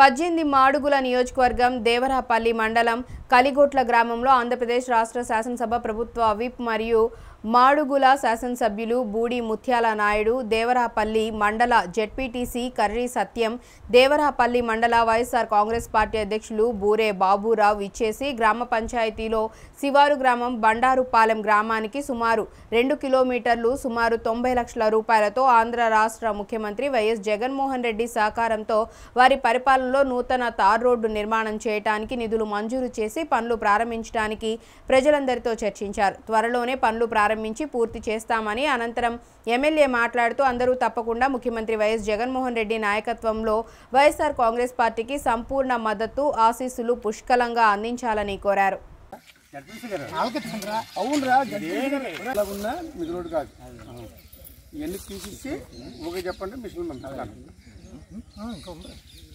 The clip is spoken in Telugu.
పద్దెనిమిది మాడుగుల నియోజకవర్గం దేవరాపల్లి మండలం కలిగోట్ల గ్రామంలో ఆంధ్రప్రదేశ్ రాష్ట్ర శాసనసభ ప్రభుత్వ విప్ మరియు మాడుగుల శాసనసభ్యులు బూడి ముత్యాల నాయుడు దేవరాపల్లి మండల జెడ్పీటీసీ కర్రీ సత్యం దేవరాపల్లి మండల వైఎస్ఆర్ కాంగ్రెస్ పార్టీ అధ్యక్షులు బూరే బాబురావు ఇచ్చేసి గ్రామ పంచాయతీలో శివారు గ్రామం బండారుపాలెం గ్రామానికి సుమారు రెండు కిలోమీటర్లు సుమారు తొంభై లక్షల రూపాయలతో ఆంధ్ర రాష్ట్ర ముఖ్యమంత్రి వైఎస్ జగన్మోహన్ రెడ్డి సహకారంతో వారి పరిపాలన పట్టణంలో నూతన తార్ రోడ్డు నిర్మాణం చేయడానికి నిధులు మంజూరు చేసి పనులు ప్రారంభించడానికి ప్రజలందరితో చర్చించారు త్వరలోనే పనులు ప్రారంభించి పూర్తి చేస్తామని అనంతరం ఎమ్మెల్యే మాట్లాడుతూ అందరూ తప్పకుండా ముఖ్యమంత్రి వైఎస్ జగన్మోహన్ రెడ్డి నాయకత్వంలో వైఎస్ఆర్ కాంగ్రెస్ పార్టీకి సంపూర్ణ మద్దతు ఆశీస్సులు పుష్కలంగా అందించాలని కోరారు ఎన్ని తీసిస్తే ఒక చెప్పండి మిషన్